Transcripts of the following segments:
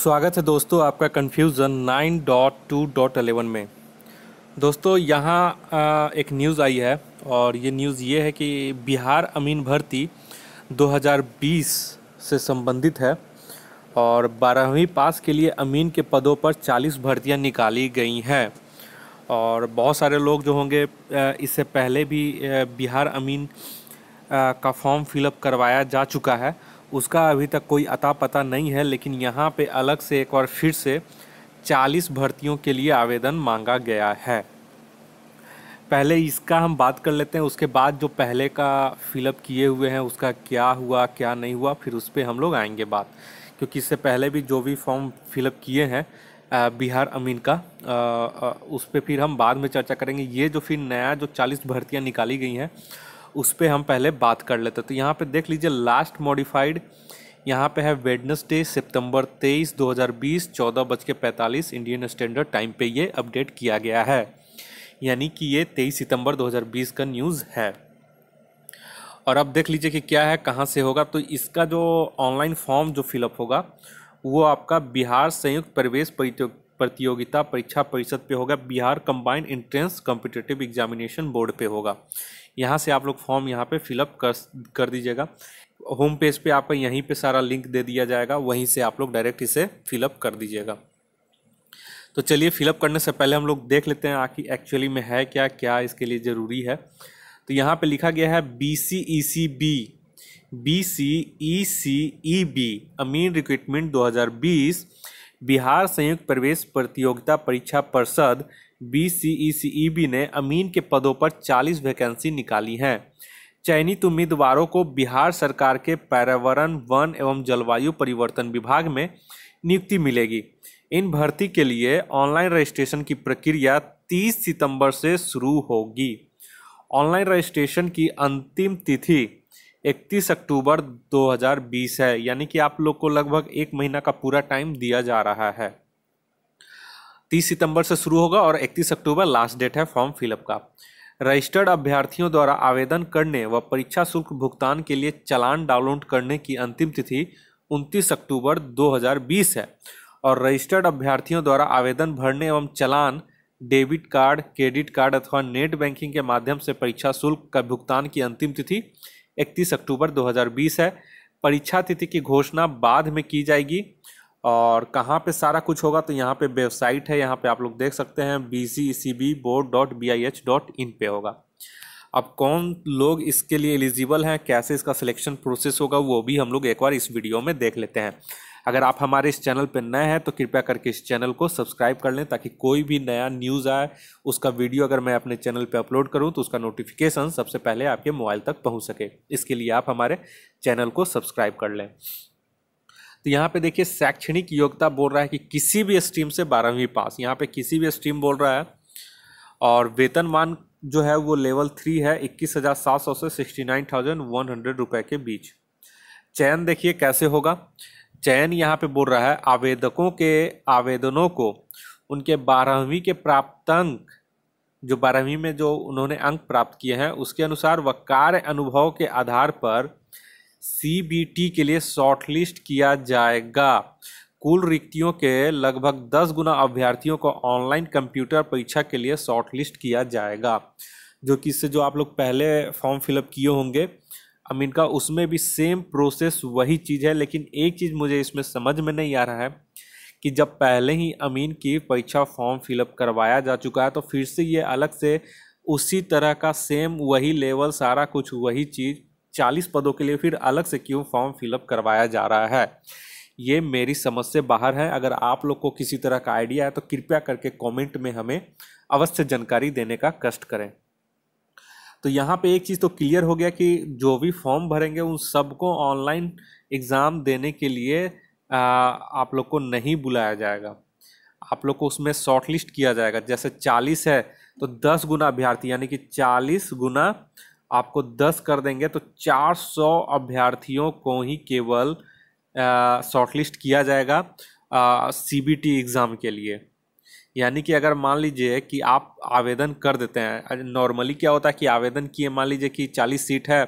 स्वागत है दोस्तों आपका confusion nine dot dot two eleven में दोस्तों यहाँ एक न्यूज़ आई है और ये न्यूज़ ये है कि बिहार अमीन भर्ती 2020 से संबंधित है और बारहवीं पास के लिए अमीन के पदों पर 40 भर्तियाँ निकाली गई हैं और बहुत सारे लोग जो होंगे इससे पहले भी बिहार अमीन का फॉर्म फिलअप करवाया जा चुका है उसका अभी तक कोई अता पता नहीं है लेकिन यहाँ पे अलग से एक बार फिर से 40 भर्तियों के लिए आवेदन मांगा गया है पहले इसका हम बात कर लेते हैं उसके बाद जो पहले का फिलअप किए हुए हैं उसका क्या हुआ क्या नहीं हुआ फिर उस पर हम लोग आएंगे बात क्योंकि इससे पहले भी जो भी फॉर्म फिलअप किए हैं बिहार अमीन का आ, आ, उस पर फिर हम बाद में चर्चा करेंगे ये जो फिर नया जो चालीस भर्तियाँ निकाली गई हैं उस पर हम पहले बात कर लेते तो यहाँ पे देख लीजिए लास्ट मॉडिफाइड यहाँ पे है वेडनसडे सितंबर 23 2020 चौदह बज के पैंतालीस इंडियन स्टैंडर्ड टाइम पे ये अपडेट किया गया है यानी कि ये 23 सितंबर 2020 का न्यूज़ है और अब देख लीजिए कि क्या है कहाँ से होगा तो इसका जो ऑनलाइन फॉर्म जो फिलअप होगा वो आपका बिहार संयुक्त प्रवेश प्रतियोगिता परीक्षा परिषद पे होगा Bihar combined entrance competitive examination board पे होगा यहाँ से आप लोग फॉर्म यहाँ पे फिलअप कर कर दीजिएगा होम पेज पे आपका यहीं पे सारा लिंक दे दिया जाएगा वहीं से आप लोग डायरेक्ट इसे फिलअप कर दीजिएगा तो चलिए फिलअप करने से पहले हम लोग देख लेते हैं आखिर एक्चुअली में है क्या क्या इसके लिए ज़रूरी है तो यहाँ पे लिखा गया है B C E C B B C E C E B अमीन रिक्रूटमेंट 2020 बिहार संयुक्त प्रवेश प्रतियोगिता परीक्षा परिषद बी ने अमीन के पदों पर 40 वैकेंसी निकाली हैं चयनित उम्मीदवारों को बिहार सरकार के पर्यावरण वन एवं जलवायु परिवर्तन विभाग में नियुक्ति मिलेगी इन भर्ती के लिए ऑनलाइन रजिस्ट्रेशन की प्रक्रिया 30 सितंबर से शुरू होगी ऑनलाइन रजिस्ट्रेशन की अंतिम तिथि 31 अक्टूबर 2020 है यानी कि आप लोग को लगभग एक महीना का पूरा टाइम दिया जा रहा है 30 सितंबर से शुरू होगा और 31 अक्टूबर लास्ट डेट है फॉर्म फिलअप का रजिस्टर्ड अभ्यर्थियों द्वारा आवेदन करने व परीक्षा शुल्क भुगतान के लिए चालान डाउनलोड करने की अंतिम तिथि 29 अक्टूबर 2020 है और रजिस्टर्ड अभ्यर्थियों द्वारा आवेदन भरने एवं चालान डेबिट कार्ड क्रेडिट कार्ड अथवा नेट बैंकिंग के माध्यम से परीक्षा शुल्क का भुगतान की अंतिम तिथि 31 अक्टूबर 2020 है परीक्षा तिथि की घोषणा बाद में की जाएगी और कहाँ पे सारा कुछ होगा तो यहाँ पे वेबसाइट है यहाँ पे आप लोग देख सकते हैं B C C B board dot B I H dot in पे होगा अब कौन लोग इसके लिए एलिजिबल हैं कैसे इसका सिलेक्शन प्रोसेस होगा वो भी हम लोग एक बार इस वीडियो में देख लेते हैं अगर आप हमारे इस चैनल पर नए हैं तो कृपया करके इस चैनल को सब्सक्राइब कर लें ताकि कोई भी नया न्यूज़ आए उसका वीडियो अगर मैं अपने चैनल पर अपलोड करूँ तो उसका नोटिफिकेशन सबसे पहले आपके मोबाइल तक पहुँच सके इसके लिए आप हमारे चैनल को सब्सक्राइब कर लें तो यहाँ पे देखिए शैक्षणिक योग्यता बोल रहा है कि किसी भी स्ट्रीम से बारहवीं पास यहाँ पे किसी भी स्ट्रीम बोल रहा है और वेतनमान जो है वो लेवल थ्री है इक्कीस हज़ार सात सौ से sixty nine thousand one hundred रुपये के बीच चयन देखिए कैसे होगा चयन यहाँ पे बोल रहा है आवेदकों के आवेदनों को उनके बारहवीं के प्राप्त अंक जो बारहवीं में जो उन्होंने अंक प्राप्त किए हैं उसके अनुसार व कार्य अनुभव के आधार पर सीबीटी के लिए शॉर्टलिस्ट किया जाएगा कुल रिक्तियों के लगभग दस गुना अभ्यर्थियों को ऑनलाइन कंप्यूटर परीक्षा के लिए शॉर्टलिस्ट किया जाएगा जो कि इससे जो आप लोग पहले फॉर्म फिलअप किए होंगे अब इनका उसमें भी सेम प्रोसेस वही चीज़ है लेकिन एक चीज़ मुझे इसमें समझ में नहीं आ रहा है कि जब पहले ही अमीन की परीक्षा फॉर्म फिलअप करवाया जा चुका है तो फिर से ये अलग से उसी तरह का सेम वही लेवल सारा कुछ वही चीज़ चालीस पदों के लिए फिर अलग से क्यों फॉर्म फिलअप करवाया जा रहा है ये मेरी समझ से बाहर है अगर आप लोग को किसी तरह का आइडिया है तो कृपया करके कमेंट में हमें अवश्य जानकारी देने का कष्ट करें तो यहाँ पे एक चीज़ तो क्लियर हो गया कि जो भी फॉर्म भरेंगे उन सबको ऑनलाइन एग्ज़ाम देने के लिए आ, आप लोग को नहीं बुलाया जाएगा आप लोग को उसमें शॉर्ट लिस्ट किया जाएगा जैसे चालीस है तो दस गुना अभ्यर्थी यानी कि चालीस गुना आपको दस कर देंगे तो चार सौ अभ्यर्थियों को ही केवल शॉर्टलिस्ट किया जाएगा सी बी टी एग्ज़ाम के लिए यानी कि अगर मान लीजिए कि आप आवेदन कर देते हैं नॉर्मली क्या होता है कि आवेदन किए मान लीजिए कि चालीस सीट है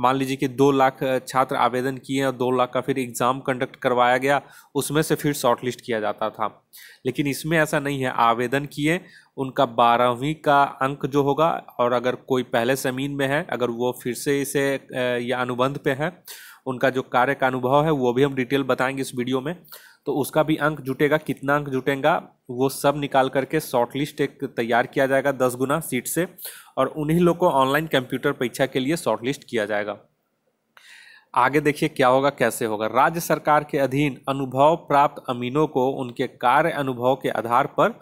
मान लीजिए कि दो लाख छात्र आवेदन किए और दो लाख का फिर एग्ज़ाम कंडक्ट करवाया गया उसमें से फिर शॉर्टलिस्ट किया जाता था लेकिन इसमें ऐसा नहीं है आवेदन किए उनका बारहवीं का अंक जो होगा और अगर कोई पहले ज़मीन में है अगर वो फिर से इसे या अनुबंध पे है उनका जो कार्य का अनुभव है वो भी हम डिटेल बताएंगे इस वीडियो में तो उसका भी अंक जुटेगा कितना अंक जुटेगा वो सब निकाल करके शॉर्ट लिस्ट एक तैयार किया जाएगा दस गुना सीट से और उन्हीं लोग को ऑनलाइन कंप्यूटर परीक्षा के लिए शॉर्टलिस्ट किया जाएगा आगे देखिए क्या होगा कैसे होगा राज्य सरकार के अधीन अनुभव प्राप्त अमीनों को उनके कार्य अनुभव के आधार पर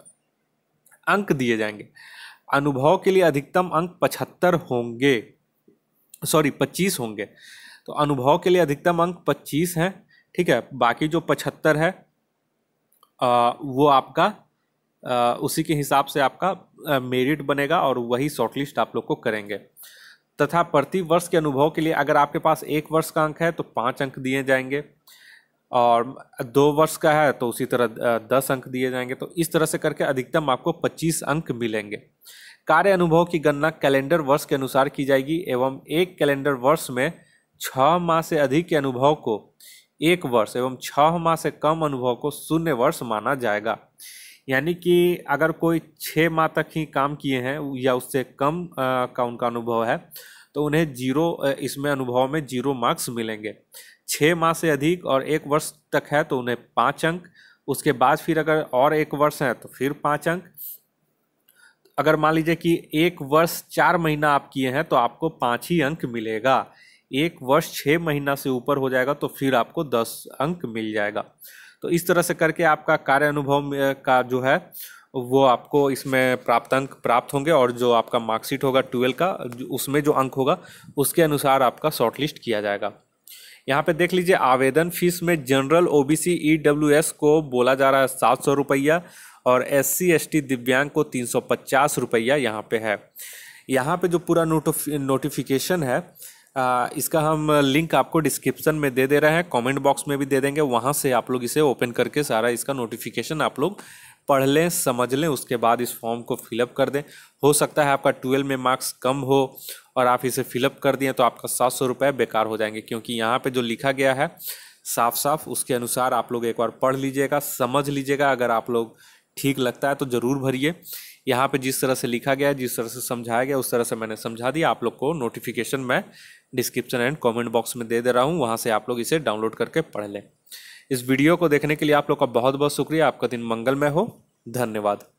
अंक दिए जाएंगे अनुभव के लिए अधिकतम अंक पचहत्तर होंगे सॉरी पच्चीस होंगे तो अनुभव के लिए अधिकतम अंक पच्चीस हैं ठीक है बाकी जो पचहत्तर है आ, वो आपका उसी के हिसाब से आपका मेरिट बनेगा और वही शॉर्टलिस्ट आप लोग को करेंगे तथा प्रति वर्ष के अनुभव के लिए अगर आपके पास एक वर्ष का अंक है तो पाँच अंक दिए जाएंगे और दो वर्ष का है तो उसी तरह दस अंक दिए जाएंगे तो इस तरह से करके अधिकतम आपको पच्चीस अंक मिलेंगे कार्य अनुभव की गणना कैलेंडर वर्ष के अनुसार की जाएगी एवं एक कैलेंडर वर्ष में छः माह से अधिक के अनुभव को एक वर्ष एवं छः माह से कम अनुभव को शून्य वर्ष माना जाएगा यानी कि अगर कोई छः माह तक ही काम किए हैं या उससे कम का उनका अनुभव है तो उन्हें जीरो इसमें अनुभव में जीरो मार्क्स मिलेंगे छः माह से अधिक और एक वर्ष तक है तो उन्हें पाँच अंक उसके बाद फिर अगर और एक वर्ष है तो फिर पाँच अंक अगर मान लीजिए कि एक वर्ष चार महीना आप किए हैं तो आपको पाँच ही अंक मिलेगा एक वर्ष छः महीना से ऊपर हो जाएगा तो फिर आपको दस अंक मिल जाएगा तो इस तरह से करके आपका कार्य अनुभव का जो है वो आपको इसमें प्राप्त अंक प्राप्त होंगे और जो आपका मार्कशीट होगा ट्वेल्व का उसमें जो अंक होगा उसके अनुसार आपका शॉर्टलिस्ट किया जाएगा यहाँ पे देख लीजिए आवेदन फीस में जनरल ओबीसी ईडब्ल्यूएस को बोला जा रहा है सात सौ रुपया और एस सी एस टी दिव्यांग को तीन सौ पचास रुपया यहाँ पर है यहाँ पे जो पूरा नोटिफिकेशन है इसका हम लिंक आपको डिस्क्रिप्शन में दे दे रहे हैं कमेंट बॉक्स में भी दे देंगे वहाँ से आप लोग इसे ओपन करके सारा इसका नोटिफिकेशन आप लोग पढ़ लें समझ लें उसके बाद इस फॉर्म को फिलअप कर दें हो सकता है आपका ट्वेल्व में मार्क्स कम हो और आप इसे फिलअप कर दिए तो आपका सात सौ रुपये बेकार हो जाएंगे क्योंकि यहाँ पे जो लिखा गया है साफ साफ उसके अनुसार आप लोग एक बार पढ़ लीजिएगा समझ लीजिएगा अगर आप लोग ठीक लगता है तो ज़रूर भरिए यहाँ पे जिस तरह से लिखा गया जिस तरह से समझाया गया उस तरह से मैंने समझा दिया आप लोग को नोटिफिकेशन मैं डिस्क्रिप्शन एंड कमेंट बॉक्स में दे दे रहा हूँ वहाँ से आप लोग इसे डाउनलोड करके पढ़ लें इस वीडियो को देखने के लिए आप लोग का बहुत बहुत शुक्रिया आपका दिन मंगलमय हो धन्यवाद